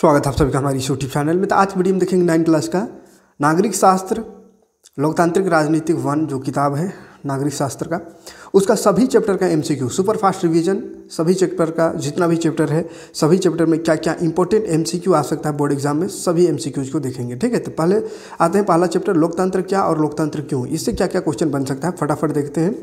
स्वागत है आप सभी का हमारे यूट्यूब चैनल में तो आज वीडियो में देखेंगे नाइन क्लास का नागरिक शास्त्र लोकतांत्रिक राजनीतिक वन जो किताब है नागरिक शास्त्र का उसका सभी चैप्टर का एमसीक्यू सुपर फास्ट रिवीजन सभी चैप्टर का जितना भी चैप्टर है सभी चैप्टर में क्या क्या इंपॉर्टेंट एमसीक्यू आ सकता है बोर्ड एग्जाम में सभी एमसीक्यूज को देखेंगे ठीक है तो पहले आते हैं पहला चैप्टर लोकतंत्र क्या और लोकतंत्र क्यों इससे क्या क्या क्वेश्चन बन सकता है फटाफट देखते हैं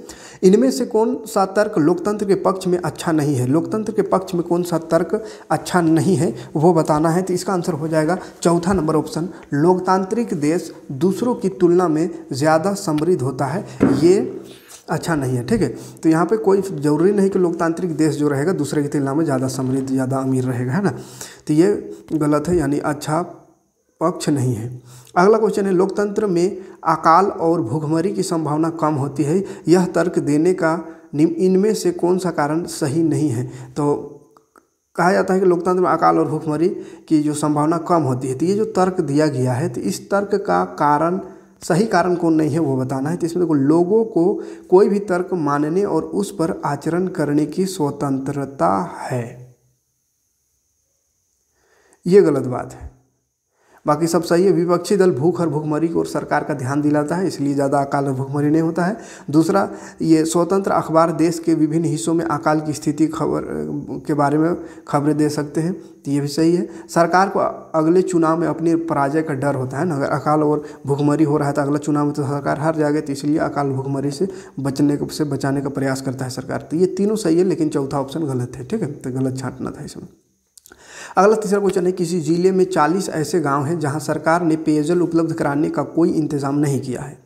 इनमें से कौन सा तर्क लोकतंत्र के पक्ष में अच्छा नहीं है लोकतंत्र के पक्ष में कौन सा तर्क अच्छा नहीं है वो बताना है तो इसका आंसर हो जाएगा चौथा नंबर ऑप्शन लोकतांत्रिक देश दूसरों की तुलना में ज़्यादा समृद्ध होता है ये अच्छा नहीं है ठीक है तो यहाँ पे कोई ज़रूरी नहीं कि लोकतांत्रिक देश जो रहेगा दूसरे की तुलना में ज़्यादा समृद्ध ज़्यादा अमीर रहेगा है ना तो ये गलत है यानी अच्छा पक्ष नहीं है अगला क्वेश्चन है लोकतंत्र में अकाल और भूखमरी की संभावना कम होती है यह तर्क देने का इनमें से कौन सा कारण सही नहीं है तो कहा जाता है कि लोकतंत्र में अकाल और भूखमरी की जो संभावना कम होती है तो ये जो तर्क दिया गया है तो इस तर्क का कारण सही कारण कौन नहीं है वो बताना है तो इसमें देखो लोगों को कोई भी तर्क मानने और उस पर आचरण करने की स्वतंत्रता है ये गलत बात है बाकी सब सही है विपक्षी दल भूख और भूखमरी की ओर सरकार का ध्यान दिलाता है इसलिए ज़्यादा अकाल और भूखमरी नहीं होता है दूसरा ये स्वतंत्र अखबार देश के विभिन्न हिस्सों में अकाल की स्थिति खबर के बारे में खबरें दे सकते हैं तो ये भी सही है सरकार को अगले चुनाव में अपने पराजय का डर होता है ना अगर अकाल और भूखमरी हो रहा है तो अगला चुनाव में तो सरकार हार जाएगी तो इसलिए अकाल भूखमरी से बचने से बचाने का प्रयास करता है सरकार तो ये तीनों सही है लेकिन चौथा ऑप्शन गलत है ठीक है तो गलत छाटना था इसमें अगला तीसरा क्वेश्चन है किसी ज़िले में चालीस ऐसे गाँव हैं जहाँ सरकार ने पेयजल उपलब्ध कराने का कोई इंतज़ाम नहीं किया है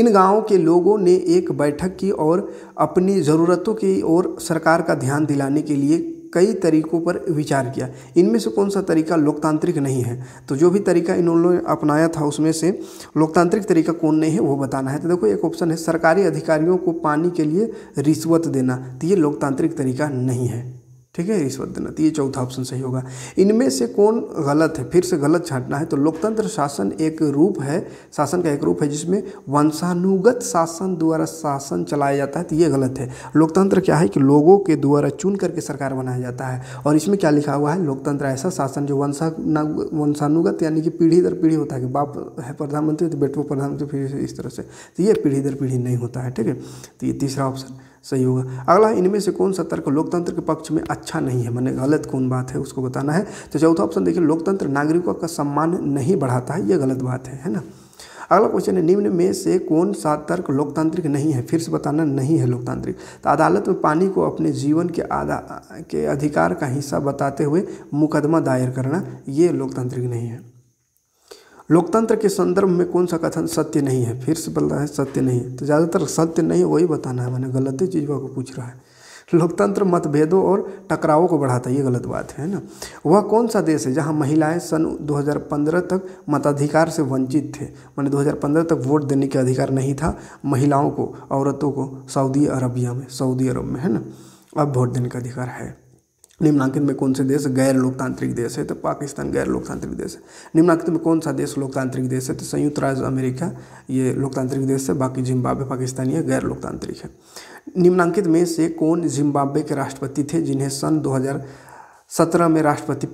इन गांवों के लोगों ने एक बैठक की और अपनी ज़रूरतों की ओर सरकार का ध्यान दिलाने के लिए कई तरीकों पर विचार किया इनमें से कौन सा तरीका लोकतांत्रिक नहीं है तो जो भी तरीका इन लोगों ने अपनाया था उसमें से लोकतांत्रिक तरीका कौन नहीं है वो बताना है तो देखो एक ऑप्शन है सरकारी अधिकारियों को पानी के लिए रिश्वत देना तो ये लोकतांत्रिक तरीका नहीं है ठीक है रिश्वत देना तो ये चौथा ऑप्शन सही होगा इनमें से कौन गलत है फिर से गलत छांटना है तो लोकतंत्र शासन एक रूप है शासन का एक रूप है जिसमें वंशानुगत शासन द्वारा शासन चलाया जाता है तो ये गलत है लोकतंत्र क्या है कि लोगों के द्वारा चुन करके सरकार बनाया जाता है और इसमें क्या लिखा हुआ है लोकतंत्र ऐसा शासन जो वंशा वंशानुगत यानी कि पीढ़ी दर पीढ़ी होता है कि बाप है प्रधानमंत्री तो बेटो प्रधानमंत्री फिर इस तरह से तो ये पीढ़ी दर पीढ़ी नहीं होता है ठीक है तो ये तीसरा ऑप्शन सही होगा अगला इनमें से कौन सा तर्क लोकतंत्र के पक्ष में अच्छा नहीं है मैंने गलत कौन बात है उसको बताना है तो चौथा ऑप्शन देखिए लोकतंत्र नागरिकों का सम्मान नहीं बढ़ाता है यह गलत बात है है ना अगला क्वेश्चन है निम्न में से कौन सा तर्क लोकतांत्रिक नहीं है फिर से बताना नहीं है लोकतांत्रिक तो अदालत में पानी को अपने जीवन के आधा के अधिकार का हिस्सा बताते हुए मुकदमा दायर करना ये लोकतांत्रिक नहीं है लोकतंत्र के संदर्भ में कौन सा कथन सत्य नहीं है फिर से बोल रहा है सत्य नहीं है तो ज़्यादातर सत्य नहीं वही बताना है मैंने गलत ही चीज़ को पूछ रहा है लोकतंत्र मतभेदों और टकरावों को बढ़ाता है ये गलत बात है ना वह कौन सा देश है जहां महिलाएं सन 2015 तक मताधिकार से वंचित थे मैंने 2015 तक वोट देने का अधिकार नहीं था महिलाओं को औरतों को सऊदी अरबिया में सऊदी अरब में है ना अब वोट देने का अधिकार है निम्नांकित में कौन से देश गैर लोकतांत्रिक देश है तो पाकिस्तान गैर लोकतांत्रिक देश है निम्नांकित में कौन सा देश लोकतांत्रिक देश है तो संयुक्त राज्य अमेरिका ये लोकतांत्रिक देश है बाकी जिम्बाब्वे पाकिस्तान ये गैर लोकतांत्रिक है निम्नांकित में से कौन जिम्बाब्वे के राष्ट्रपति थे जिन्हें सन दो में राष्ट्रपति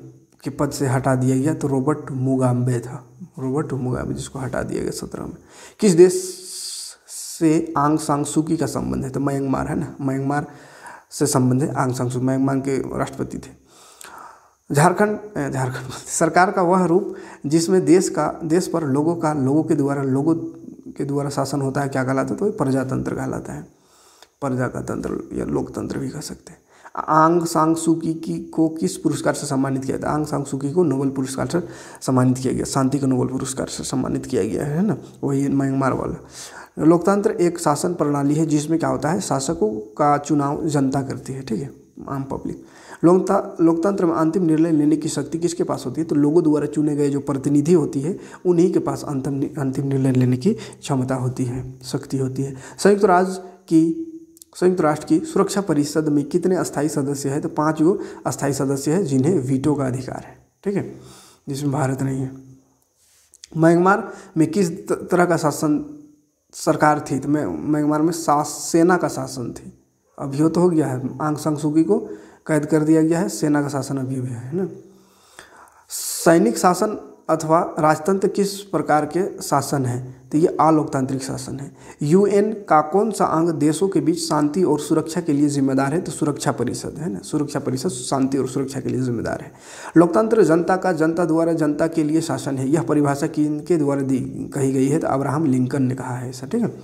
के पद से हटा दिया गया तो रॉबर्ट मुगाम्बे था रॉबर्ट मुगाम्बे जिसको हटा दिया गया सत्रह में किस देश से आंग सांग सूकी का संबंध है तो म्यांमार है ना म्यांमार से संबंधित आंग सांग सू म्यांमार के राष्ट्रपति थे झारखंड झारखंड सरकार का वह रूप जिसमें देश का देश पर लोगों का लोगों के द्वारा लोगों के द्वारा शासन होता है क्या कहलाता है तो प्रजातंत्र कहलाता है प्रजा का तंत्र या लोकतंत्र भी कह सकते हैं आंग सांग सुकी की को किस पुरस्कार से सम्मानित किया था आंग सांग सुकी को नोबल पुरस्कार से सम्मानित किया गया शांति का नोबल पुरस्कार से सम्मानित किया गया है ना वही म्यांमार वाला लोकतंत्र एक शासन प्रणाली है जिसमें क्या होता है शासकों का चुनाव जनता करती है ठीक है आम पब्लिक लोकता लोकतंत्र में अंतिम निर्णय लेने की शक्ति किसके पास होती है तो लोगों द्वारा चुने गए जो प्रतिनिधि होती है उन्हीं के पास अंतिम अंतिम निर्णय लेने की क्षमता होती है शक्ति होती है संयुक्त राज्य की संयुक्त राष्ट्र की सुरक्षा परिषद में कितने अस्थायी सदस्य हैं तो पाँच गो अस्थायी सदस्य हैं जिन्हें वीटो का अधिकार है ठीक है जिसमें भारत नहीं है म्यांमार में किस तरह का शासन सरकार थी तो मैं म्यांमार में सास सेना का शासन थी अभी तो हो गया है आंग सांग सूकी को कैद कर दिया गया है सेना का शासन अभी भी है ना सैनिक शासन अथवा राजतंत्र किस प्रकार के शासन है तो ये आलोकतांत्रिक शासन है यूएन का कौन सा अंग देशों के बीच शांति और सुरक्षा के लिए जिम्मेदार है तो सुरक्षा परिषद है ना सुरक्षा परिषद शांति और सुरक्षा के लिए जिम्मेदार है लोकतंत्र जनता का जनता द्वारा जनता के लिए शासन है यह परिभाषा किनके द्वारा दी कही गई है तो अब्राहम लिंकन ने कहा है ऐसा ठीक है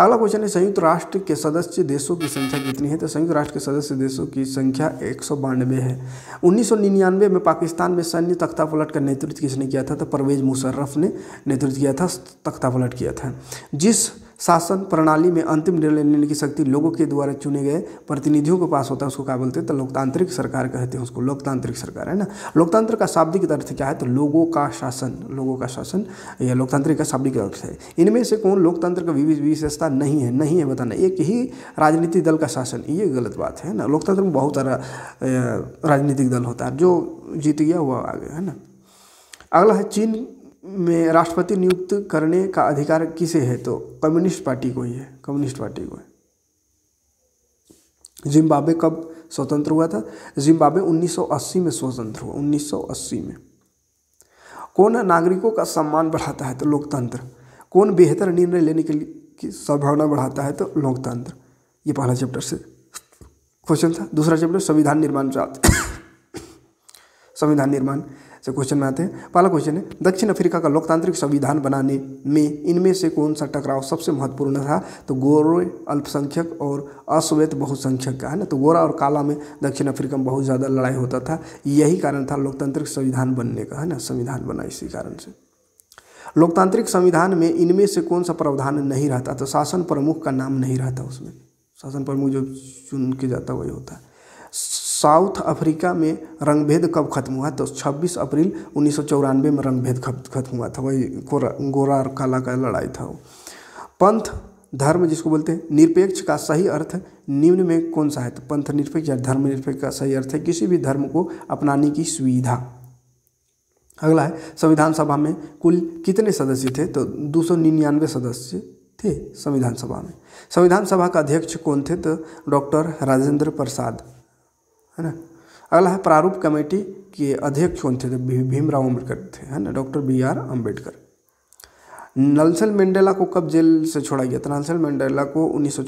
अगला क्वेश्चन है संयुक्त राष्ट्र के सदस्य देशों की संख्या कितनी है तो संयुक्त राष्ट्र के सदस्य देशों की संख्या एक है उन्नीस में पाकिस्तान में सैन्य तख्तापलट का नेतृत्व किसने किया था तो परवेज मुशर्रफ ने नेतृत्व किया था तख्तापलट प्रकट किया था जिस शासन प्रणाली में अंतिम निर्णय लेने की शक्ति लोगों के द्वारा चुने गए प्रतिनिधियों के पास होता है उसको क्या बोलते हैं तो लोकतांत्रिक सरकार कहते हैं उसको लोकतांत्रिक सरकार है ना लोकतंत्र का शाब्दिक अर्थ क्या है तो लोगों का शासन लोगों का शासन या लोकतांत्रिक का शाब्दिक अर्थ है इनमें से कौन लोकतंत्र का विशेषता नहीं है नहीं है बताना एक ही राजनीतिक दल का शासन ये गलत बात है ना लोकतंत्र में बहुत सारा राजनीतिक दल होता है जो जीत गया हुआ आगे है ना अगला है चीन में राष्ट्रपति नियुक्त करने का अधिकार किसे है तो कम्युनिस्ट पार्टी को ही है कम्युनिस्ट पार्टी को है जिम्बाब्वे कब स्वतंत्र हुआ था जिम्बाब्वे 1980 में स्वतंत्र हुआ 1980 में कौन नागरिकों का सम्मान बढ़ाता है तो लोकतंत्र कौन बेहतर निर्णय लेने के लिए की संभावना बढ़ाता है तो लोकतंत्र ये पहला चैप्टर से क्वेश्चन था दूसरा चैप्टर संविधान निर्माण संविधान निर्माण से क्वेश्चन में आते हैं पहला क्वेश्चन है दक्षिण अफ्रीका का लोकतांत्रिक संविधान बनाने में इनमें से कौन सा टकराव सबसे महत्वपूर्ण था तो गोरे अल्पसंख्यक और अश्वेत बहुसंख्यक का है ना तो गोरा और काला में दक्षिण अफ्रीका में बहुत ज़्यादा लड़ाई होता था यही कारण था लोकतांत्रिक संविधान बनने का है ना संविधान बना इसी कारण से लोकतांत्रिक संविधान में इनमें से कौन सा प्रावधान नहीं रहता तो शासन प्रमुख का नाम नहीं रहता उसमें शासन प्रमुख जो चुन के जाता वही होता साउथ अफ्रीका में रंगभेद कब खत्म हुआ तो 26 अप्रैल उन्नीस में रंगभेद खत्म हुआ था वही गोरा और काला का लड़ाई था वो पंथ धर्म जिसको बोलते हैं निरपेक्ष का सही अर्थ निम्न में कौन सा है तो पंथ निरपेक्ष या धर्म निरपेक्ष का सही अर्थ है किसी भी धर्म को अपनाने की सुविधा अगला है संविधान सभा में कुल कितने सदस्य थे तो दो सदस्य थे संविधान सभा में संविधान सभा का अध्यक्ष कौन थे तो डॉक्टर राजेंद्र प्रसाद है ना अगला है प्रारूप कमेटी के अध्यक्ष कौन थे भीमराव अम्बेडकर थे है ना doctor B R Ambedkar Nelson Mandela को कब जेल से छोड़ा गया तो नलसल मंडेला को उन्नीस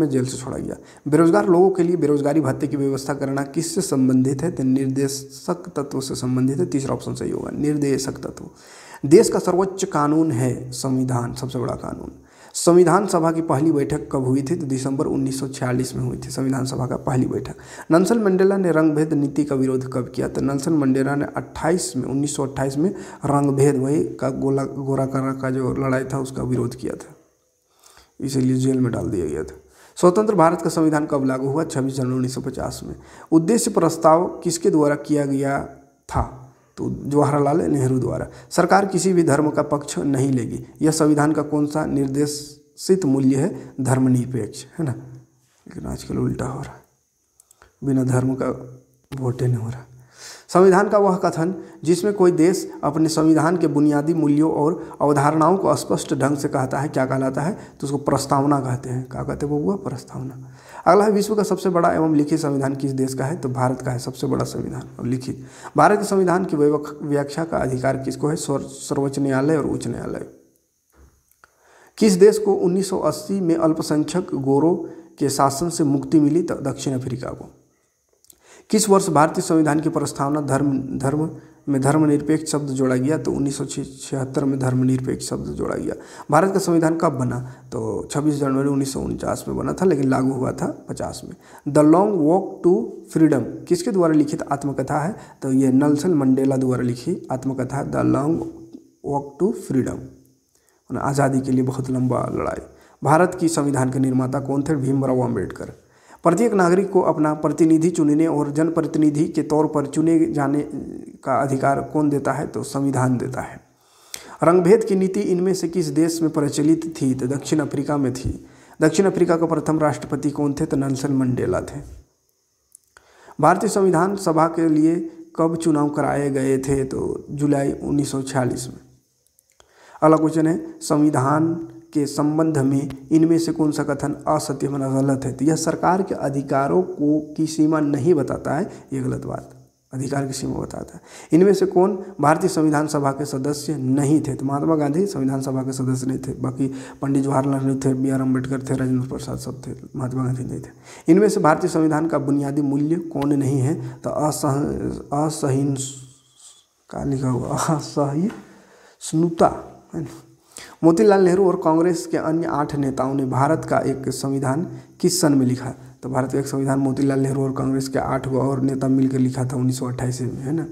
में जेल से छोड़ा गया बेरोजगार लोगों के लिए बेरोजगारी भत्ते की व्यवस्था करना किससे संबंधित है तो निर्देशक तत्व से संबंधित है तीसरा ऑप्शन सही होगा निर्देशक तत्व देश का सर्वोच्च कानून है संविधान सबसे बड़ा कानून संविधान सभा की पहली बैठक कब हुई थी तो दिसंबर 1946 में हुई थी संविधान सभा का पहली बैठक नल्सन मंडेला ने रंगभेद नीति का विरोध कब किया तो नल्सन मंडेला ने 28 में 1928 में रंगभेद वही का गोला गोराकारा का जो लड़ाई था उसका विरोध किया था इसीलिए जेल में डाल दिया गया था स्वतंत्र भारत का संविधान कब लागू हुआ छब्बीस जनवरी उन्नीस में उद्देश्य प्रस्ताव किसके द्वारा किया गया था तो जवाहरलाल नेहरू द्वारा सरकार किसी भी धर्म का पक्ष नहीं लेगी यह संविधान का कौन सा निर्देशित मूल्य है धर्मनिरपेक्ष है ना लेकिन आजकल उल्टा हो रहा है बिना धर्म का वोटे नहीं हो रहा संविधान का वह कथन जिसमें कोई देश अपने संविधान के बुनियादी मूल्यों और अवधारणाओं को स्पष्ट ढंग से कहता है क्या कहलाता है तो उसको प्रस्तावना कहते हैं क्या कहते हैं वो हुआ प्रस्तावना अगला है विश्व का सबसे बड़ा एवं लिखित संविधान किस देश का है तो भारत का है सबसे बड़ा संविधान और लिखित भारत के संविधान की व्याख्या का अधिकार किसको है सर्वोच्च न्यायालय और उच्च न्यायालय किस देश को 1980 में अल्पसंख्यक गोरों के शासन से मुक्ति मिली तो दक्षिण अफ्रीका को किस वर्ष भारतीय संविधान की प्रस्तावना धर्म धर्म में धर्मनिरपेक्ष शब्द जोड़ा गया तो उन्नीस में धर्मनिरपेक्ष शब्द जोड़ा गया भारत का संविधान कब बना तो 26 जनवरी उन्नीस में बना था लेकिन लागू हुआ था 50 में the long walk to freedom किसके द्वारा लिखित आत्मकथा है तो ये नल्सन मंडेला द्वारा लिखी आत्मकथा the long walk to freedom आज़ादी के लिए बहुत लंबा लड़ाई भारत की संविधान के निर्माता कौन थे भीमराव अम्बेडकर प्रत्येक नागरिक को अपना प्रतिनिधि चुनने और जनप्रतिनिधि के तौर पर चुने जाने का अधिकार कौन देता है तो संविधान देता है रंगभेद की नीति इनमें से किस देश में प्रचलित थी तो दक्षिण अफ्रीका में थी दक्षिण अफ्रीका का प्रथम राष्ट्रपति कौन थे तो नेल्सन मंडेला थे भारतीय संविधान सभा के लिए कब चुनाव कराए गए थे तो जुलाई 1946 में अगला क्वेश्चन है संविधान के संबंध में इनमें से कौन सा कथन असत्य होना मतलब गलत है तो यह सरकार के अधिकारों को की सीमा नहीं बताता है ये गलत बात अधिकार की सीमा बताता है इनमें से कौन भारतीय संविधान सभा के सदस्य नहीं थे तो महात्मा गांधी संविधान सभा के सदस्य नहीं थे बाकी पंडित जवाहरलाल नेहरू थे बी आर अम्बेडकर थे राजेंद्र प्रसाद सब थे महात्मा गांधी नहीं थे इनमें से भारतीय संविधान का बुनियादी मूल्य कौन नहीं है तो असह असहिंस का लिखा हुआ असहिष्णुता है मोतीलाल नेहरू और कांग्रेस के अन्य आठ नेताओं ने भारत का एक संविधान किस सन में लिखा तो भारत का एक संविधान मोतीलाल नेहरू और कांग्रेस के आठ और नेता मिलकर लिखा था उन्नीस में है ना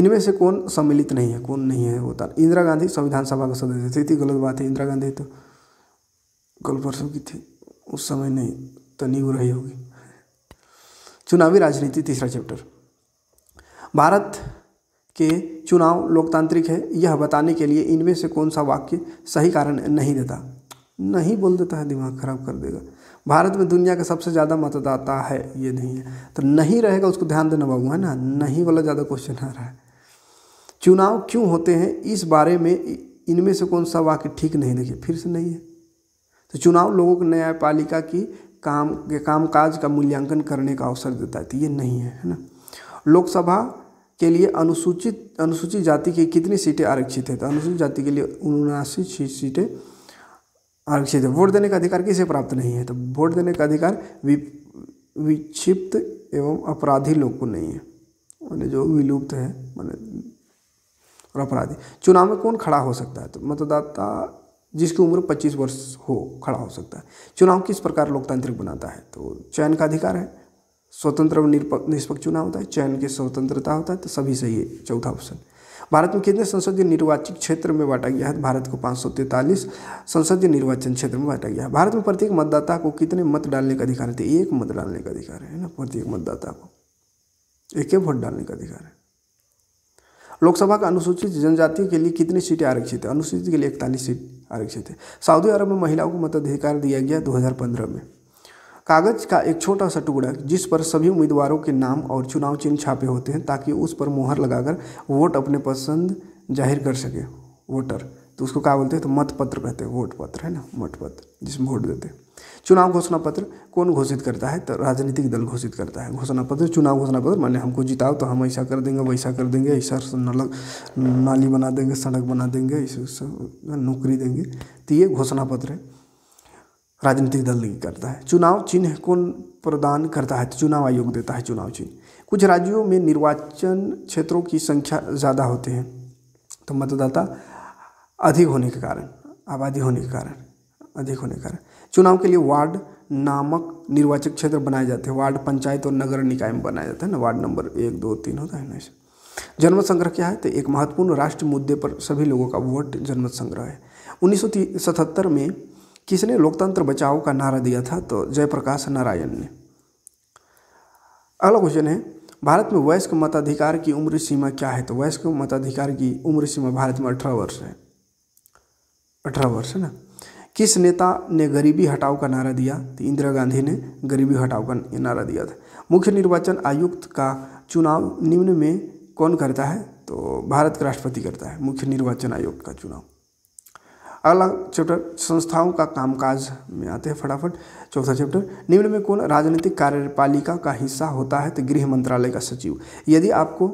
इनमें से कौन सम्मिलित नहीं है कौन नहीं है होता तो? इंदिरा गांधी संविधान सभा का सदस्य थी थी गलत बात है इंदिरा गांधी तो कल परसों की थी उस समय नहीं तो हो रही होगी चुनावी राजनीति तीसरा चैप्टर भारत के चुनाव लोकतांत्रिक है यह बताने के लिए इनमें से कौन सा वाक्य सही कारण नहीं देता नहीं बोल देता है दिमाग खराब कर देगा भारत में दुनिया का सबसे ज़्यादा मतदाता है ये नहीं है तो नहीं रहेगा उसको ध्यान देना बाबू है ना नहीं वाला ज़्यादा क्वेश्चन आ रहा है चुनाव क्यों होते हैं इस बारे में इनमें से कौन सा वाक्य ठीक नहीं देखिए फिर से नहीं है तो चुनाव लोगों को न्यायपालिका की काम के कामकाज का मूल्यांकन करने का अवसर देता है तो ये नहीं है है ना लोकसभा के लिए अनुसूचित अनुसूचित जाति की कितनी सीटें आरक्षित है तो अनुसूचित जाति के लिए उनासी सीटें आरक्षित है वोट देने का अधिकार किसे प्राप्त नहीं है तो वोट देने का अधिकार विक्षिप्त एवं अपराधी लोग को नहीं है मैंने जो विलुप्त है मैंने और अपराधी चुनाव में कौन खड़ा हो सकता है तो मतदाता जिसकी उम्र 25 वर्ष हो खड़ा हो सकता है चुनाव किस प्रकार लोकतांत्रिक बनाता है तो चयन का अधिकार है स्वतंत्र और निष्पक्ष चुनाव होता है चयन की स्वतंत्रता होता है तो सभी सही है चौथा ऑप्शन भारत में कितने संसदीय निर्वाचित क्षेत्र में बांटा गया है भारत को पाँच संसदीय निर्वाचन क्षेत्र में बांटा गया है भारत में प्रत्येक मतदाता को कितने मत डालने का अधिकार है तो एक मत डालने का अधिकार है ना प्रत्येक मतदाता को एक ही वोट डालने का अधिकार है लोकसभा का अनुसूचित जनजातियों के लिए कितनी सीटें आरक्षित है अनुसूचित के लिए इकतालीस सीट आरक्षित है सऊदी अरब में महिलाओं को मताधिकार दिया गया 2015 में कागज का एक छोटा सा टुकड़ा जिस पर सभी उम्मीदवारों के नाम और चुनाव चिन्ह छापे होते हैं ताकि उस पर मोहर लगाकर वोट अपने पसंद जाहिर कर सके वोटर तो उसको क्या बोलते हैं तो मत पत्र कहते हैं वोट पत्र है ना मत पत्र जिसमें वोट देते हैं चुनाव घोषणा पत्र कौन घोषित करता है तो राजनीतिक दल घोषित करता है घोषणा पत्र चुनाव घोषणा पत्र माने हमको जिताओ तो हम ऐसा कर देंगे वैसा कर देंगे ऐसा नलक नाली बना देंगे सड़क बना देंगे ऐसे नौकरी देंगे तो ये घोषणा पत्र है राजनीतिक दल नहीं करता है चुनाव चिन्ह कौन प्रदान करता है तो चुनाव आयोग देता है चुनाव चिन्ह कुछ राज्यों में निर्वाचन क्षेत्रों की संख्या ज़्यादा होती है तो मतदाता अधिक होने के कारण आबादी होने के कारण अधिक होने के कारण चुनाव के लिए वार्ड नामक निर्वाचक क्षेत्र बनाए जाते हैं वार्ड पंचायत और नगर निकाय में बनाया जाता है ना वार्ड नंबर एक दो तीन होता है ना इसे संग्रह क्या है तो एक महत्वपूर्ण राष्ट्र मुद्दे पर सभी लोगों का वोट जन्म संग्रह है उन्नीस में किसने लोकतंत्र बचाओ का नारा दिया था तो जयप्रकाश नारायण ने अगला क्वेश्चन है भारत में वयस्क मताधिकार की उम्र सीमा क्या है तो वयस्क मताधिकार की उम्र सीमा भारत में अठारह वर्ष है अठारह वर्ष है ना किस नेता ने गरीबी हटाओ का नारा दिया तो इंदिरा गांधी ने गरीबी हटाओ का नारा दिया था मुख्य निर्वाचन आयुक्त का चुनाव निम्न में कौन करता है तो भारत का राष्ट्रपति करता है मुख्य निर्वाचन आयोग का चुनाव अगला चैप्टर संस्थाओं का कामकाज में आते हैं फटाफट चौथा चैप्टर निम्न में कौन राजनीतिक कार्यपालिका का हिस्सा होता है तो गृह मंत्रालय का सचिव यदि आपको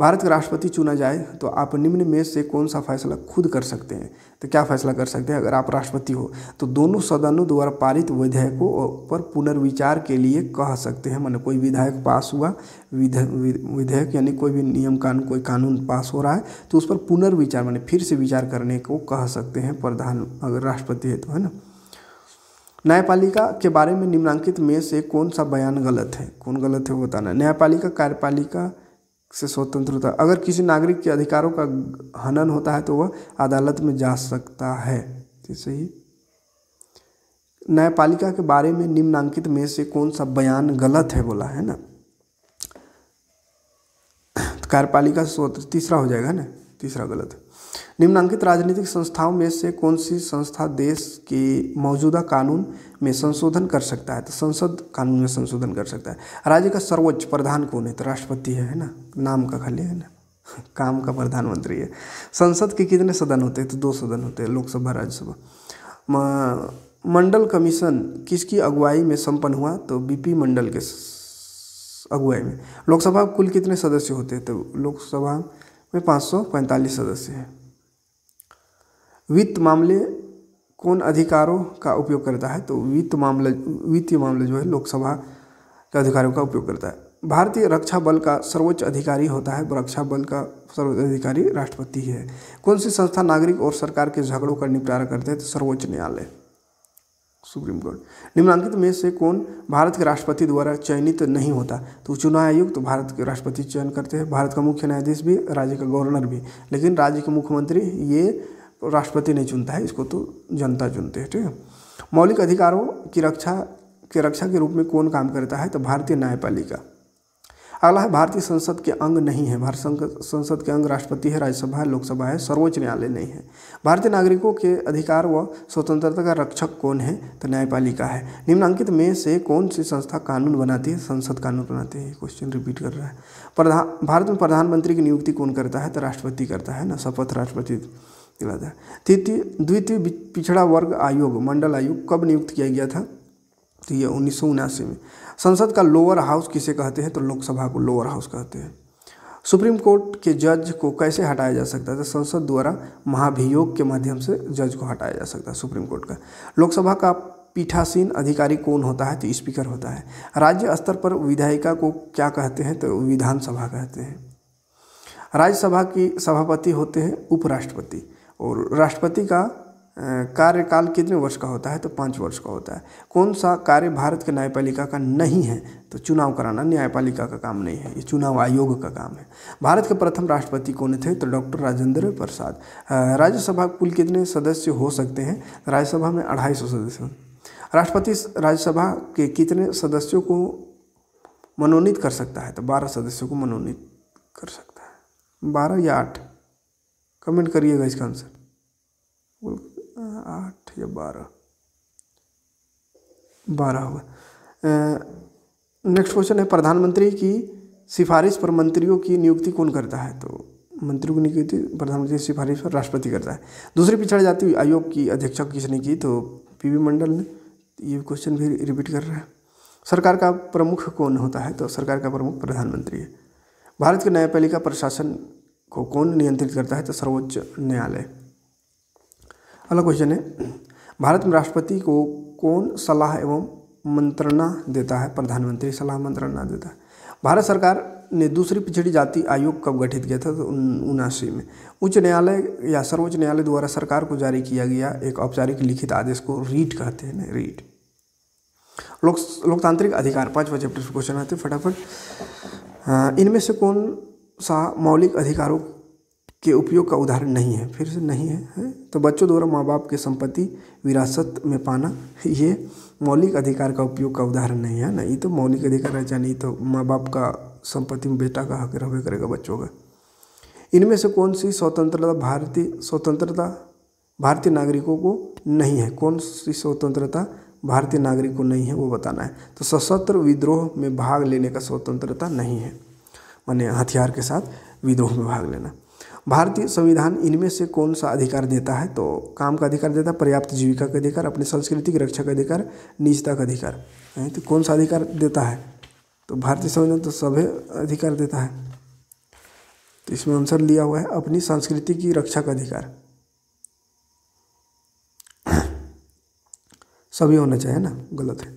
भारत का राष्ट्रपति चुना जाए तो आप निम्न में से कौन सा फैसला खुद कर सकते हैं तो क्या फैसला कर सकते हैं अगर आप राष्ट्रपति हो तो दोनों सदनों द्वारा पारित विधेयकों पर पुनर्विचार के लिए कह सकते हैं मान मतलब कोई विधेयक पास हुआ विधेयक यानी कोई भी नियम कानून कोई कानून पास हो रहा है तो उस पर पुनर्विचार मान फिर से विचार करने को कह सकते हैं प्रधान अगर राष्ट्रपति है तो है ना न्यायपालिका के बारे में निम्नांकित में से कौन सा बयान गलत है कौन गलत है वो बताना न्यायपालिका कार्यपालिका से स्वतंत्रता अगर किसी नागरिक के अधिकारों का हनन होता है तो वह अदालत में जा सकता है जैसे ही न्यायपालिका के बारे में निम्नांकित में से कौन सा बयान गलत है बोला है ना तो कार्यपालिका स्वतंत्र तीसरा हो जाएगा ना तीसरा गलत है निम्नांकित राजनीतिक संस्थाओं में से कौन सी संस्था देश के मौजूदा कानून में संशोधन कर सकता है तो संसद कानून में संशोधन कर सकता है राज्य का सर्वोच्च प्रधान कौन है तो राष्ट्रपति है, ना नाम का खाली है ना काम का प्रधानमंत्री है संसद के कितने सदन होते हैं तो दो सदन होते हैं लोकसभा राज्यसभा मंडल कमीशन किसकी अगुवाई में संपन्न हुआ तो बीपी मंडल के अगुवाई में लोकसभा कुल कितने सदस्य होते हैं तो लोकसभा में 545 सदस्य हैं वित्त मामले कौन अधिकारों का उपयोग करता है तो वित्त मामले वित्तीय मामले जो है लोकसभा के अधिकारों का उपयोग करता है भारतीय रक्षा बल का सर्वोच्च अधिकारी होता है रक्षा बल का सर्वोच्च अधिकारी राष्ट्रपति है कौन सी संस्था नागरिक और सरकार के झगड़ों का निपटारा करते हैं तो सर्वोच्च न्यायालय सुप्रीम कोर्ट निम्नांकित में से कौन भारत के राष्ट्रपति द्वारा चयनित तो नहीं होता तो चुनाव आयुक्त तो भारत के राष्ट्रपति चयन करते हैं भारत का मुख्य न्यायाधीश भी राज्य का गवर्नर भी लेकिन राज्य के मुख्यमंत्री ये राष्ट्रपति नहीं चुनता है इसको तो जनता चुनते है ठीक है मौलिक अधिकारों की रक्षा के रक्षा के रूप में कौन काम करता है तो भारतीय न्यायपालिका अगला है भारतीय संसद के अंग नहीं है भारत संसद के अंग राष्ट्रपति है राज्यसभा है लोकसभा है सर्वोच्च न्यायालय नहीं है भारतीय नागरिकों के अधिकार व स्वतंत्रता का रक्षक कौन है तो न्यायपालिका है निम्नांकित में से कौन सी संस्था कानून बनाती है संसद कानून बनाती है क्वेश्चन रिपीट कर रहा है प्रधान भारत में प्रधानमंत्री की नियुक्ति कौन करता है तो राष्ट्रपति करता है ना शपथ राष्ट्रपति अगला है तृतीय द्वितीय पिछड़ा वर्ग आयोग मंडल आयोग कब नियुक्त किया गया था तो यह उन्नीस में संसद का लोअर हाउस किसे कहते हैं तो लोकसभा को लोअर हाउस कहते हैं सुप्रीम कोर्ट के जज को कैसे हटाया जा सकता है तो संसद द्वारा महाभियोग के माध्यम से जज को हटाया जा सकता है सुप्रीम कोर्ट का लोकसभा का पीठासीन अधिकारी कौन होता है तो स्पीकर होता है राज्य स्तर पर विधायिका को क्या कहते हैं तो विधानसभा कहते हैं राज्यसभा की सभापति होते हैं उपराष्ट्रपति और राष्ट्रपति का कार्यकाल कितने वर्ष का होता है तो पाँच वर्ष का होता है कौन सा कार्य भारत के न्यायपालिका का नहीं है तो चुनाव कराना न्यायपालिका का काम नहीं है ये चुनाव आयोग का काम है भारत के प्रथम राष्ट्रपति कौन थे तो डॉक्टर राजेंद्र प्रसाद राज्यसभा कुल कितने सदस्य हो सकते हैं राज्यसभा में अढ़ाई सौ सदस्य राष्ट्रपति राज्यसभा के कितने सदस्यों को मनोनीत कर सकता है तो बारह सदस्यों को मनोनीत कर सकता है बारह या आठ कमेंट करिएगा इसका आंसर आठ या बारह बारह होगा नेक्स्ट क्वेश्चन है प्रधानमंत्री की सिफारिश पर मंत्रियों की नियुक्ति कौन करता है तो मंत्रियों की नियुक्ति प्रधानमंत्री की सिफारिश पर राष्ट्रपति करता है दूसरी पिछड़ हुई आयोग की अध्यक्षा किसने की तो पीवी मंडल ने ये क्वेश्चन भी रिपीट कर रहा है सरकार का प्रमुख कौन होता है तो सरकार का प्रमुख प्रधानमंत्री है भारत के न्यायपालिका प्रशासन को कौन नियंत्रित करता है तो सर्वोच्च न्यायालय अगला क्वेश्चन है भारत में राष्ट्रपति को कौन सलाह एवं मंत्रणा देता है प्रधानमंत्री सलाह मंत्रणा देता है भारत सरकार ने दूसरी पिछड़ी जाति आयोग कब गठित किया था तो उनासी में उच्च न्यायालय या सर्वोच्च न्यायालय द्वारा सरकार को जारी किया गया एक औपचारिक लिखित आदेश को रीट कहते हैं रीट लोक लोकतांत्रिक अधिकार पांचवा चैप्टर क्वेश्चन आते फटाफट इनमें से कौन सा मौलिक अधिकारों के उपयोग का उदाहरण नहीं है फिर से नहीं है, है? तो बच्चों द्वारा माँ बाप के संपत्ति विरासत में पाना ये मौलिक अधिकार का उपयोग का उदाहरण नहीं है ना ये तो मौलिक अधिकार है जानी तो माँ बाप का संपत्ति में बेटा का हक रहे करेगा बच्चों का इनमें से कौन सी स्वतंत्रता भारतीय स्वतंत्रता भारतीय नागरिकों को नहीं है कौन सी स्वतंत्रता भारतीय नागरिक को नहीं है वो बताना है तो सशस्त्र विद्रोह में भाग लेने का स्वतंत्रता नहीं है माने हथियार के साथ विद्रोह में भाग लेना भारतीय संविधान इनमें से कौन सा अधिकार देता है तो काम का अधिकार देता है पर्याप्त जीविका का अधिकार अपनी संस्कृति की रक्षा का अधिकार निजता का अधिकार है तो कौन सा अधिकार देता है तो भारतीय संविधान तो सभी अधिकार देता है तो इसमें आंसर लिया हुआ है अपनी संस्कृति की रक्षा का अधिकार सभी होना चाहिए ना गलत है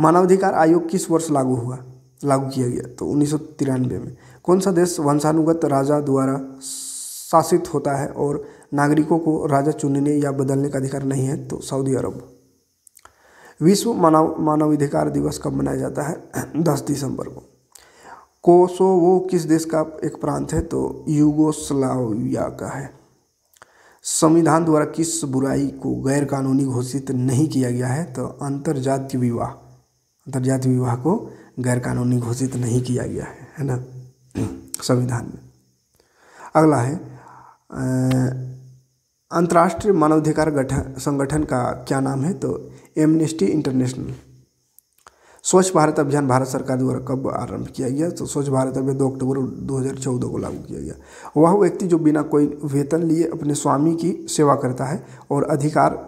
मानवाधिकार आयोग किस वर्ष लागू हुआ लागू किया गया तो उन्नीस में कौन सा देश वंशानुगत राजा द्वारा शासित होता है और नागरिकों को राजा चुनने या बदलने का अधिकार नहीं है तो सऊदी अरब विश्व मानव मानवाधिकार दिवस कब मनाया जाता है दस दिसंबर को कोसोवो किस देश का एक प्रांत है तो यूगोस्लाविया का है संविधान द्वारा किस बुराई को गैर कानूनी घोषित नहीं किया गया है तो अंतर्जातीय विवाह अंतर्जातीय विवाह को गैरकानूनी घोषित नहीं किया गया है है ना संविधान में अगला है अंतर्राष्ट्रीय मानवाधिकार गठन संगठन का क्या नाम है तो एमनेस्टी इंटरनेशनल स्वच्छ भारत अभियान भारत सरकार द्वारा कब आरंभ किया गया तो स्वच्छ भारत अभियान दो अक्टूबर 2014 को लागू किया गया वह व्यक्ति जो बिना कोई वेतन लिए अपने स्वामी की सेवा करता है और अधिकार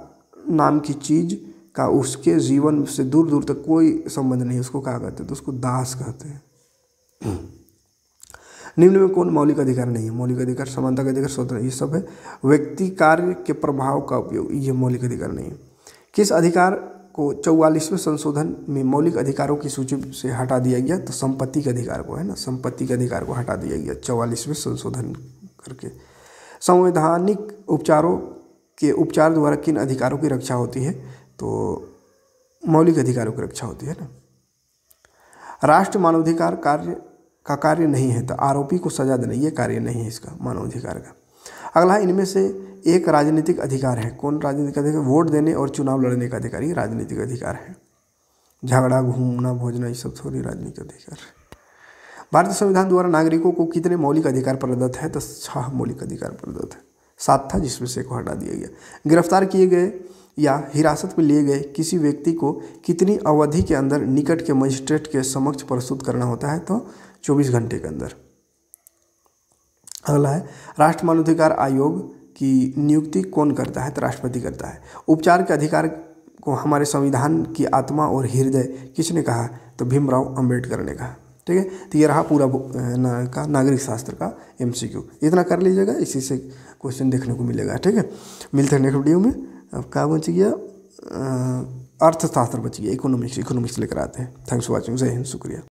नाम की चीज़ का उसके जीवन से दूर दूर तक कोई संबंध नहीं उसको क्या कहते हैं तो उसको दास कहते हैं निम्न में कौन मौलिक अधिकार नहीं है मौलिक अधिकार समानता का अधिकार स्वतंत्र ये सब है व्यक्ति कार्य के प्रभाव का उपयोग ये मौलिक अधिकार नहीं है किस अधिकार को चौवालीसवें संशोधन में मौलिक अधिकारों की सूची से हटा दिया गया तो संपत्ति के अधिकार को है ना संपत्ति के अधिकार को हटा दिया गया चौवालीसवें संशोधन करके संवैधानिक उपचारों के उपचार द्वारा किन अधिकारों की रक्षा होती है तो मौलिक अधिकारों की रक्षा होती है ना राष्ट्र मानवाधिकार कार्य का कार्य नहीं है तो आरोपी को सजा देना ये कार्य नहीं है इसका मानवाधिकार का अगला इनमें से एक राजनीतिक अधिकार है कौन राजनीतिक अधिकार वोट देने और चुनाव लड़ने का अधिकार ये राजनीतिक अधिकार है झगड़ा घूमना भोजना ये सब थोड़ी राजनीतिक अधिकार भारतीय संविधान द्वारा नागरिकों को कितने मौलिक अधिकार प्रदत्त है तो छह मौलिक अधिकार प्रदत्त है सात था जिसमें से एक हटा दिया गया गिरफ्तार किए गए या हिरासत में लिए गए किसी व्यक्ति को कितनी अवधि के अंदर निकट के मजिस्ट्रेट के समक्ष प्रस्तुत करना होता है तो 24 घंटे के अंदर अगला है राष्ट्र मानवाधिकार आयोग की नियुक्ति कौन करता है तो राष्ट्रपति करता है उपचार के अधिकार को हमारे संविधान की आत्मा और हृदय किसने कहा तो भीमराव अम्बेडकर ने कहा ठीक है तो ये रहा पूरा ना, का नागरिक शास्त्र का एमसीक्यू इतना कर लीजिएगा इसी से क्वेश्चन देखने को मिलेगा ठीक है मिलते हैं नेक्स्ट वीडियो में अब क्या बच गया अर्थशास्त्र बच गया इकोनॉमिक्स इकोनॉमिक्स लेकर आते हैं थैंक्स फॉर वॉचिंग जय हिंद शुक्रिया